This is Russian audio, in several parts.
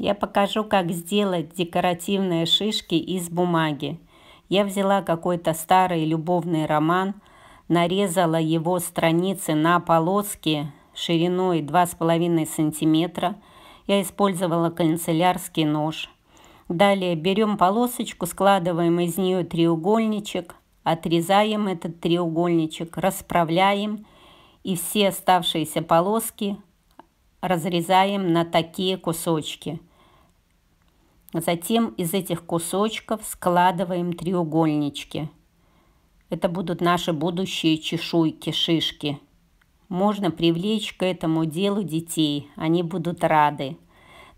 Я покажу, как сделать декоративные шишки из бумаги. Я взяла какой-то старый любовный роман, нарезала его страницы на полоски шириной 2,5 см. Я использовала канцелярский нож. Далее берем полосочку, складываем из нее треугольничек, отрезаем этот треугольничек, расправляем и все оставшиеся полоски разрезаем на такие кусочки – Затем из этих кусочков складываем треугольнички. Это будут наши будущие чешуйки, шишки. Можно привлечь к этому делу детей, они будут рады.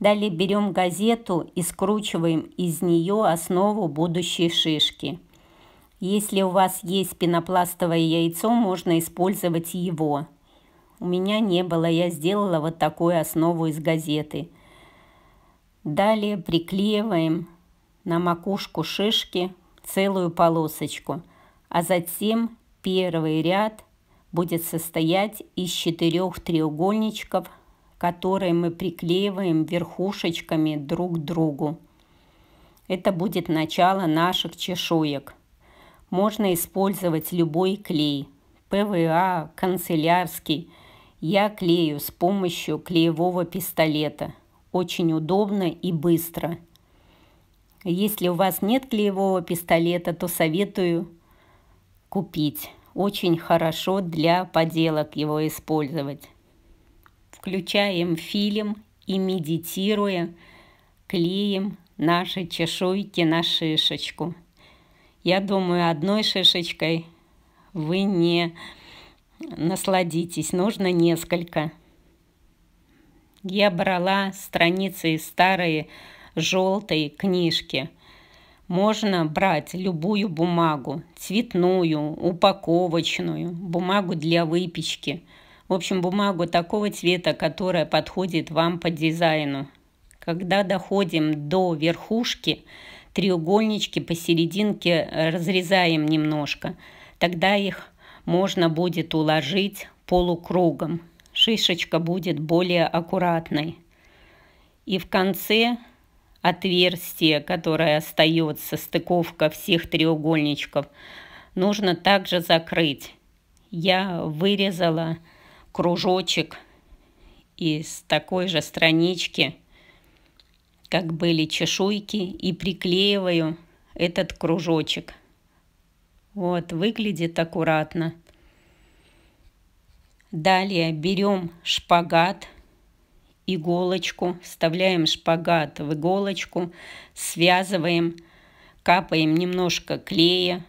Далее берем газету и скручиваем из нее основу будущей шишки. Если у вас есть пенопластовое яйцо, можно использовать его. У меня не было, я сделала вот такую основу из газеты – Далее приклеиваем на макушку шишки целую полосочку, а затем первый ряд будет состоять из четырех треугольничков, которые мы приклеиваем верхушечками друг к другу. Это будет начало наших чешуек. Можно использовать любой клей, ПВА, канцелярский. Я клею с помощью клеевого пистолета – очень удобно и быстро. Если у вас нет клеевого пистолета, то советую купить. Очень хорошо для поделок его использовать. Включаем фильм и медитируя клеим наши чешуйки на шишечку. Я думаю, одной шишечкой вы не насладитесь, нужно несколько. Я брала страницы из старой желтой книжки. Можно брать любую бумагу, цветную, упаковочную, бумагу для выпечки. В общем, бумагу такого цвета, которая подходит вам по дизайну. Когда доходим до верхушки, треугольнички посерединке разрезаем немножко. Тогда их можно будет уложить полукругом шишечка будет более аккуратной. И в конце отверстие, которое остается, стыковка всех треугольничков, нужно также закрыть. Я вырезала кружочек из такой же странички, как были чешуйки, и приклеиваю этот кружочек. Вот, выглядит аккуратно. Далее берем шпагат, иголочку, вставляем шпагат в иголочку, связываем, капаем немножко клея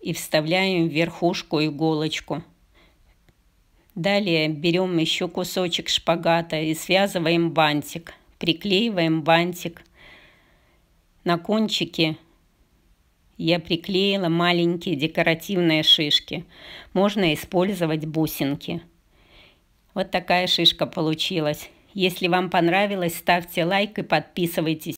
и вставляем в верхушку иголочку. Далее берем еще кусочек шпагата и связываем бантик, приклеиваем бантик. На кончике я приклеила маленькие декоративные шишки. Можно использовать бусинки. Вот такая шишка получилась. Если вам понравилось, ставьте лайк и подписывайтесь.